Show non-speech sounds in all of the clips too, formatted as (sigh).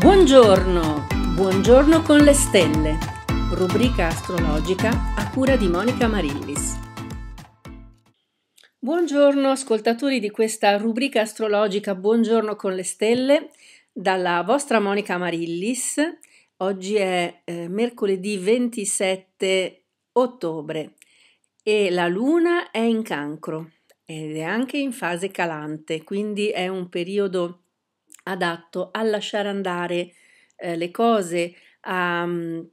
Buongiorno, buongiorno con le stelle, rubrica astrologica a cura di Monica Marillis. Buongiorno ascoltatori di questa rubrica astrologica Buongiorno con le stelle dalla vostra Monica Marillis. Oggi è eh, mercoledì 27 ottobre e la luna è in cancro ed è anche in fase calante, quindi è un periodo adatto a lasciare andare eh, le cose, a um,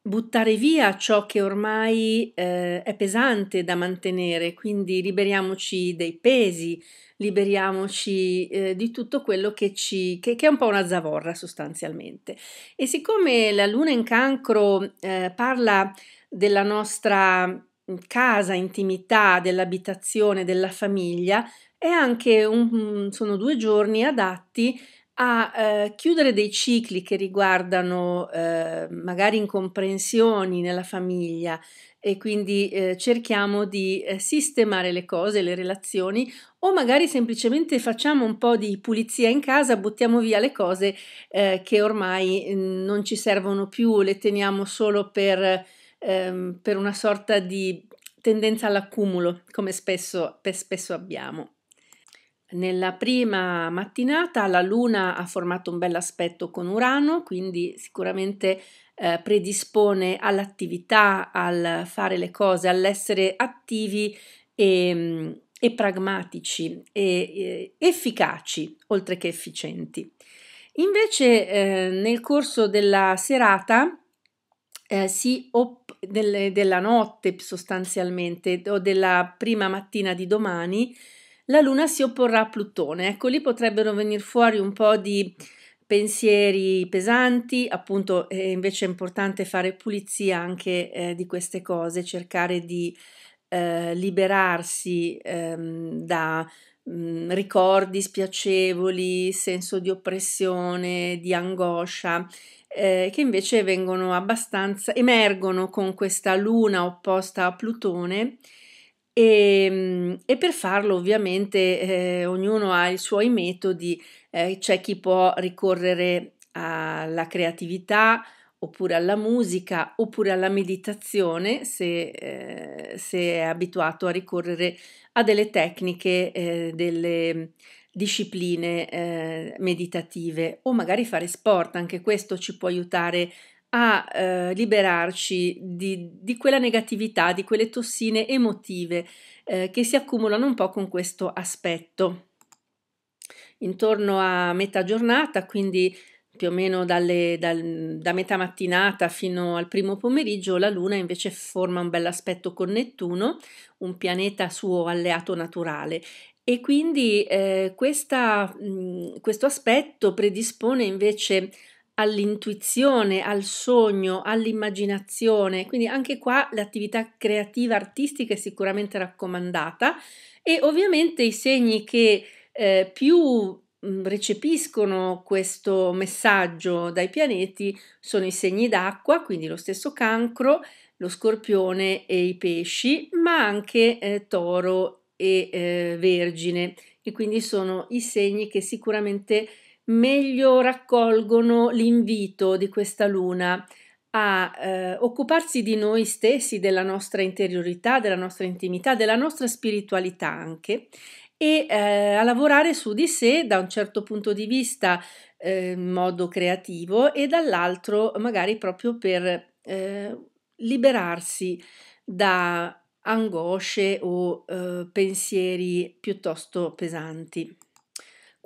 buttare via ciò che ormai eh, è pesante da mantenere, quindi liberiamoci dei pesi, liberiamoci eh, di tutto quello che ci che, che, è un po' una zavorra sostanzialmente. E siccome la luna in cancro eh, parla della nostra mm, casa, intimità, dell'abitazione, della famiglia, è anche un, mm, sono due giorni adatti a eh, chiudere dei cicli che riguardano eh, magari incomprensioni nella famiglia e quindi eh, cerchiamo di eh, sistemare le cose, le relazioni o magari semplicemente facciamo un po' di pulizia in casa, buttiamo via le cose eh, che ormai mm, non ci servono più, le teniamo solo per, ehm, per una sorta di tendenza all'accumulo come spesso, spesso abbiamo. Nella prima mattinata la Luna ha formato un bel aspetto con Urano, quindi sicuramente eh, predispone all'attività, al fare le cose, all'essere attivi e, mm, e pragmatici e, e, efficaci, oltre che efficienti. Invece eh, nel corso della serata eh, si op- delle, della notte sostanzialmente o della prima mattina di domani la Luna si opporrà a Plutone. Ecco, lì potrebbero venire fuori un po' di pensieri pesanti, appunto è invece importante fare pulizia anche eh, di queste cose, cercare di eh, liberarsi ehm, da mh, mm, ricordi spiacevoli, senso di oppressione, di angoscia, eh, che invece vengono abbastanza, emergono con questa luna opposta a Plutone e, ehm, e, per farlo ovviamente eh, ognuno ha i suoi metodi, eh, c'è chi può ricorrere alla creatività oppure alla musica oppure alla meditazione se, eh, se è abituato a ricorrere a delle tecniche, eh, delle discipline eh, meditative o magari fare sport, anche questo ci può aiutare a eh, liberarci di, di, quella negatività, di quelle tossine emotive eh, che si accumulano un po' con questo aspetto. Intorno a metà giornata, quindi più o meno dalle, dal, da metà mattinata fino al primo pomeriggio, la Luna invece forma un bel aspetto con Nettuno, un pianeta suo alleato naturale. E quindi eh, questa, mh, mm, questo aspetto predispone invece all'intuizione, al sogno, all'immaginazione. Quindi anche qua l'attività creativa artistica è sicuramente raccomandata e ovviamente i segni che eh, più mm, recepiscono questo messaggio dai pianeti sono i segni d'acqua, quindi lo stesso cancro, lo scorpione e i pesci, ma anche eh, toro e eh, vergine e quindi sono i segni che sicuramente meglio raccolgono l'invito di questa luna a eh, occuparsi di noi stessi, della nostra interiorità, della nostra intimità, della nostra spiritualità anche e eh, a lavorare su di sé da un certo punto di vista eh, in modo creativo e dall'altro magari proprio per eh, liberarsi da angosce o eh, pensieri piuttosto pesanti.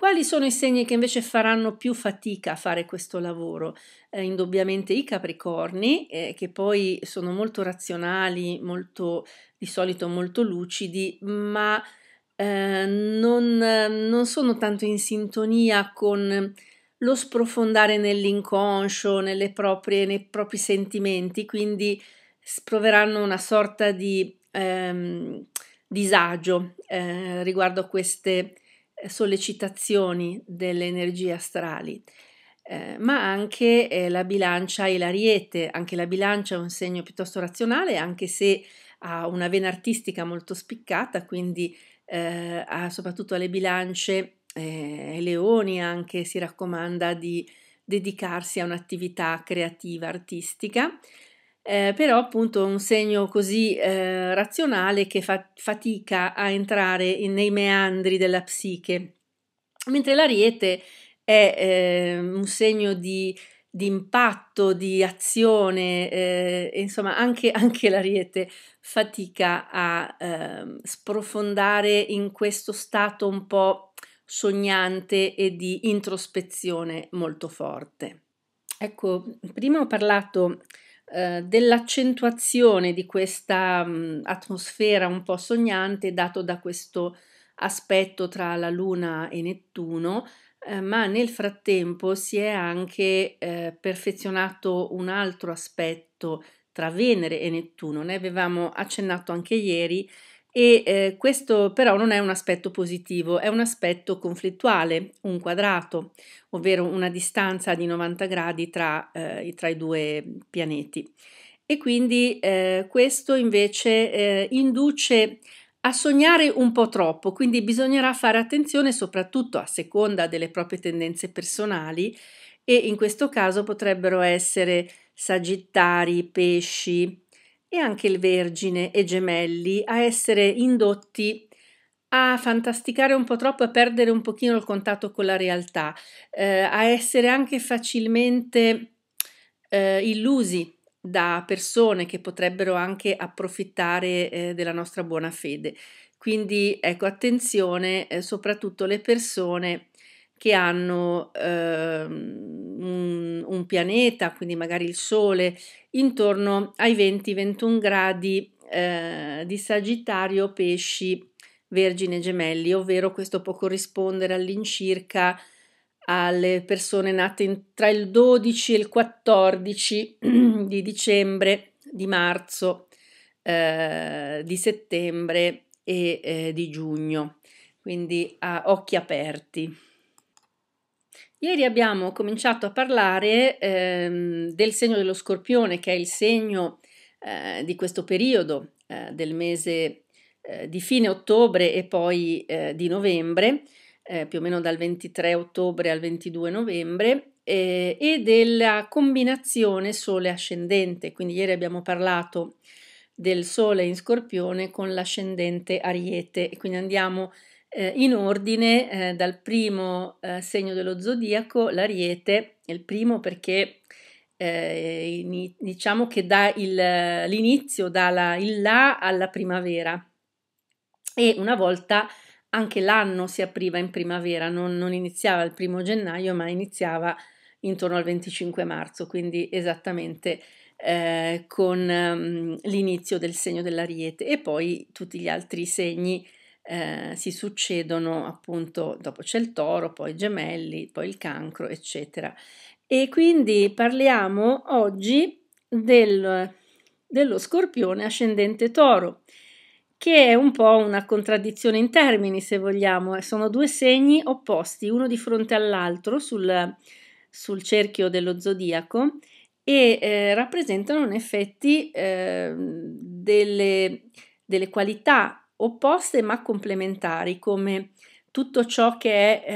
Quali sono i segni che invece faranno più fatica a fare questo lavoro? Eh, indubbiamente i capricorni, eh, che poi sono molto razionali, molto, di solito molto lucidi, ma eh, non, non, sono tanto in sintonia con lo sprofondare nell'inconscio, proprie, nei propri sentimenti, quindi proveranno una sorta di ehm, disagio eh, riguardo a queste sollecitazioni delle energie astrali, eh, ma anche eh, la bilancia e l'ariete. Anche la bilancia è un segno piuttosto razionale, anche se ha una vena artistica molto spiccata, quindi eh, soprattutto alle bilance e eh, ai leoni anche si raccomanda di dedicarsi a un'attività creativa, artistica eh, però appunto un segno così eh, razionale che fa- fatica a entrare in, nei meandri della psiche, mentre l'ariete è eh, un segno di, di, impatto, di azione, eh, insomma anche, anche, l'ariete fatica a ehm, sprofondare in questo stato un po' sognante e di introspezione molto forte. Ecco, prima ho parlato eh, dell'accentuazione di questa mh, mm, atmosfera un po' sognante dato da questo aspetto tra la Luna e Nettuno, eh, ma nel frattempo si è anche eh, perfezionato un altro aspetto tra Venere e Nettuno, ne avevamo accennato anche ieri e eh, questo però non è un aspetto positivo, è un aspetto conflittuale, un quadrato, ovvero una distanza di 90 gradi tra, eh, tra i due pianeti. E quindi eh, questo invece eh, induce a sognare un po' troppo, quindi bisognerà fare attenzione soprattutto a seconda delle proprie tendenze personali e in questo caso potrebbero essere sagittari, pesci, e anche il Vergine e Gemelli a essere indotti a fantasticare un po' troppo, a perdere un pochino il contatto con la realtà, eh, a essere anche facilmente eh, illusi da persone che potrebbero anche approfittare eh, della nostra buona fede. Quindi ecco attenzione eh, soprattutto le persone che hanno eh, un, un, pianeta, quindi magari il Sole, intorno ai 20-21 gradi eh, di Sagittario, Pesci, Vergine, Gemelli, ovvero questo può corrispondere all'incirca alle persone nate in, tra il 12 e il 14 (clears throat) di dicembre, di marzo, eh, di settembre e eh, di giugno. Quindi a occhi aperti. Ieri abbiamo cominciato a parlare ehm, del segno dello scorpione, che è il segno eh, di questo periodo eh, del mese eh, di fine ottobre e poi eh, di novembre, eh, più o meno dal 23 ottobre al 22 novembre, e della combinazione sole ascendente. Quindi ieri abbiamo parlato del sole in scorpione con l'ascendente ariete e quindi andiamo eh, in ordine eh, dal primo eh, segno dello zodiaco, l'ariete, il primo perché eh, in, diciamo che dà il, l'inizio, dà la, il là alla primavera e una volta anche l'anno si apriva in primavera, non, non iniziava il primo gennaio ma iniziava intorno al 25 marzo, quindi esattamente eh, con um, l'inizio del segno dell'ariete e poi tutti gli altri segni eh, si succedono appunto, dopo c'è il toro, poi i gemelli, poi il cancro, eccetera. E quindi parliamo oggi del, dello scorpione ascendente toro, che è un po' una contraddizione in termini, se vogliamo. Eh, sono due segni opposti, uno di fronte all'altro sul, sul cerchio dello zodiaco e eh, rappresentano in effetti eh, delle, delle qualità opposte ma complementari, come tutto ciò che è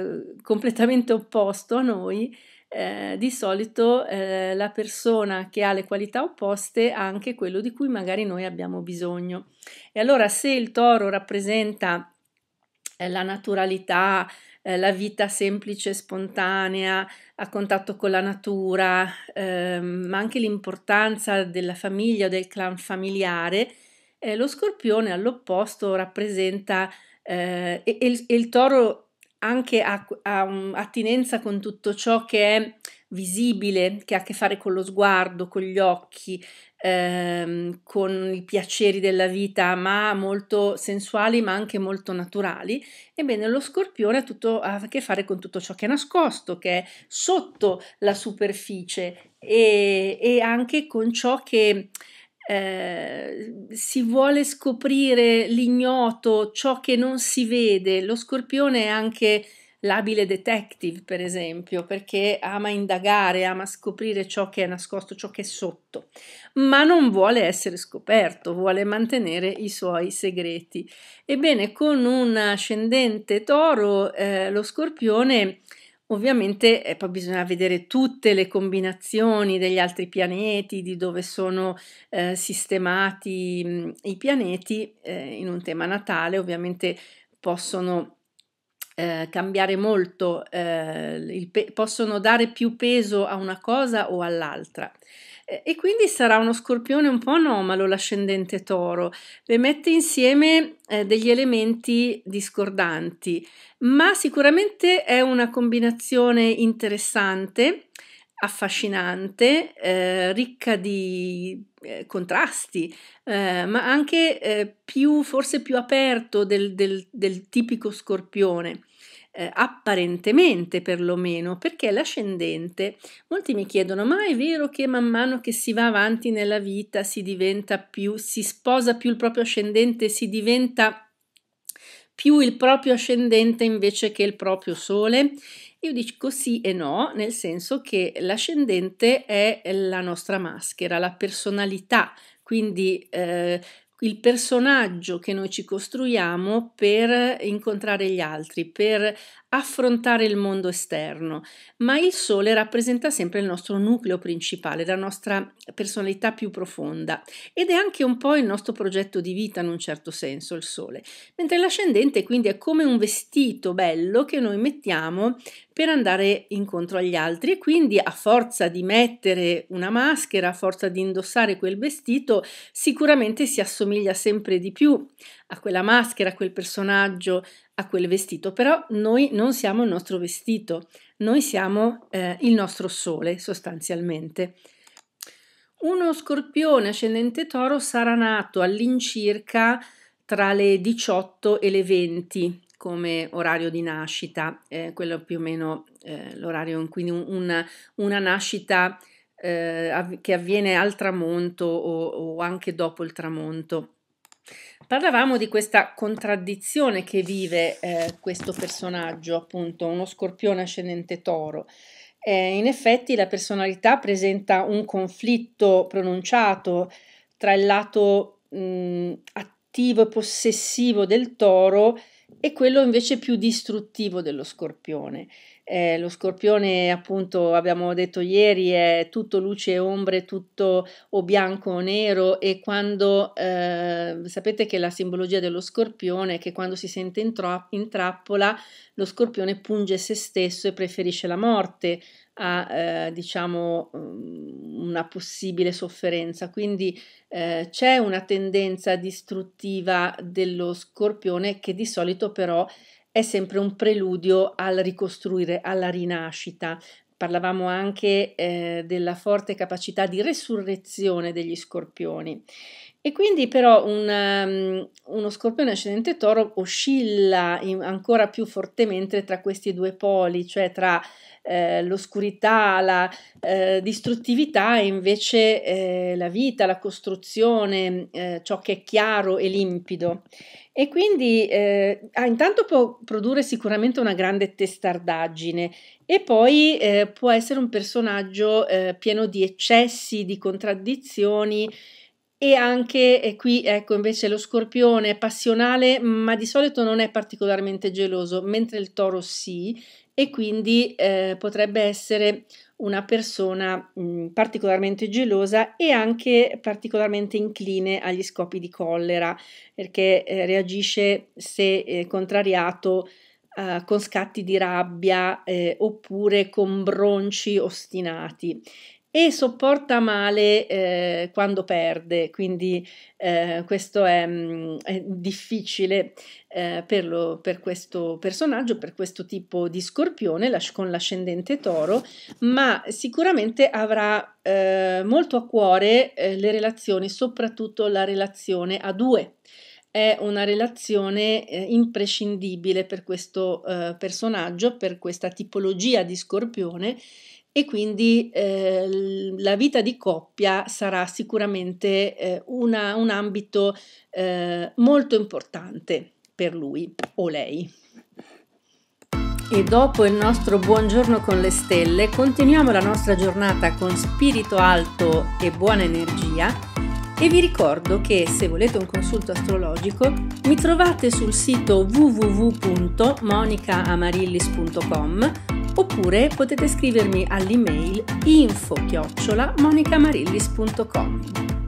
eh, completamente opposto a noi, eh, di solito eh, la persona che ha le qualità opposte ha anche quello di cui magari noi abbiamo bisogno. E allora se il toro rappresenta eh, la naturalità, eh, la vita semplice, e spontanea, a contatto con la natura, ehm, ma anche l'importanza della famiglia, del clan familiare, eh, lo scorpione all'opposto rappresenta eh, e, e, il toro anche ha, ha un, mm, attinenza con tutto ciò che è visibile, che ha a che fare con lo sguardo, con gli occhi, ehm, con i piaceri della vita, ma molto sensuali, ma anche molto naturali. Ebbene, lo scorpione ha, tutto, ha a che fare con tutto ciò che è nascosto, che è sotto la superficie e, e anche con ciò che Ehm, si vuole scoprire l'ignoto, ciò che non si vede. Lo scorpione è anche l'abile detective, per esempio, perché ama indagare, ama scoprire ciò che è nascosto, ciò che è sotto, ma non vuole essere scoperto, vuole mantenere i suoi segreti. Ebbene, con un ascendente toro, eh, lo scorpione Ovviamente eh, poi bisogna vedere tutte le combinazioni degli altri pianeti, di dove sono eh, sistemati mh, i pianeti eh, in un tema natale, ovviamente possono eh, cambiare molto, eh, pe- possono dare più peso a una cosa o all'altra. Eh, e quindi sarà uno scorpione un po' anomalo l'ascendente toro, le mette insieme eh, degli elementi discordanti, ma sicuramente è una combinazione interessante, affascinante, eh, ricca di eh, contrasti, eh, ma anche eh, più, forse più aperto del, del, del tipico scorpione eh, apparentemente perlomeno, perché l'ascendente, molti mi chiedono, ma è vero che man mano che si va avanti nella vita si diventa più, si sposa più il proprio ascendente, si diventa più il proprio ascendente invece che il proprio sole? Io dico sì e no, nel senso che l'ascendente è la nostra maschera, la personalità, quindi eh, il personaggio che noi ci costruiamo per incontrare gli altri, per affrontare il mondo esterno, ma il Sole rappresenta sempre il nostro nucleo principale, la nostra personalità più profonda ed è anche un po' il nostro progetto di vita in un certo senso, il Sole, mentre l'ascendente quindi è come un vestito bello che noi mettiamo per andare incontro agli altri e quindi a forza di mettere una maschera, a forza di indossare quel vestito, sicuramente si assomiglia sempre di più a quella maschera, a quel personaggio, a quel vestito, però noi non siamo il nostro vestito, noi siamo eh, il nostro sole sostanzialmente. Uno scorpione ascendente toro sarà nato all'incirca tra le 18 e le 20 come orario di nascita, eh, quello più o meno eh, l'orario in cui una, una nascita eh, che avviene al tramonto o, o anche dopo il tramonto. Parlavamo di questa contraddizione che vive eh, questo personaggio, appunto, uno scorpione ascendente toro. Eh, in effetti la personalità presenta un conflitto pronunciato tra il lato mh, mm, attivo e possessivo del toro e quello invece più distruttivo dello scorpione. Eh, lo scorpione, appunto, abbiamo detto ieri, è tutto luce e ombre, tutto o bianco o nero e quando eh, sapete che la simbologia dello scorpione è che quando si sente in, tra- in trappola lo scorpione punge se stesso e preferisce la morte a eh, diciamo mm, una possibile sofferenza quindi eh, c'è una tendenza distruttiva dello scorpione che di solito però è sempre un preludio al ricostruire, alla rinascita. Parlavamo anche eh, della forte capacità di resurrezione degli scorpioni. E quindi però un, um, uno scorpione ascendente toro oscilla in, ancora più fortemente tra questi due poli, cioè tra eh, l'oscurità, la eh, distruttività e invece eh, la vita, la costruzione, eh, ciò che è chiaro e limpido. E quindi eh, ah, intanto può produrre sicuramente una grande testardaggine e poi eh, può essere un personaggio pieno di eccessi, di contraddizioni e anche e qui, ecco, invece lo scorpione è passionale, ma di solito non è particolarmente geloso, mentre il toro sì, e quindi eh, potrebbe essere una persona mh, mm, particolarmente gelosa e anche particolarmente incline agli scopi di collera, perché eh, reagisce se eh, contrariato Uh, con scatti di rabbia eh, oppure con bronci ostinati e sopporta male eh, quando perde, quindi eh, questo è, mm, è difficile eh, per, lo, per, questo personaggio, per questo tipo di scorpione la, con l'ascendente toro, ma sicuramente avrà eh, molto a cuore eh, le relazioni, soprattutto la relazione a due è una relazione eh, imprescindibile per questo eh, personaggio, per questa tipologia di scorpione e quindi eh, la vita di coppia sarà sicuramente eh, una, un ambito eh, molto importante per lui o lei. E dopo il nostro buongiorno con le stelle, continuiamo la nostra giornata con spirito alto e buona energia e vi ricordo che se volete un consulto astrologico mi trovate sul sito www.monicaamarillis.com oppure potete scrivermi all'email info-monicamarillis.com.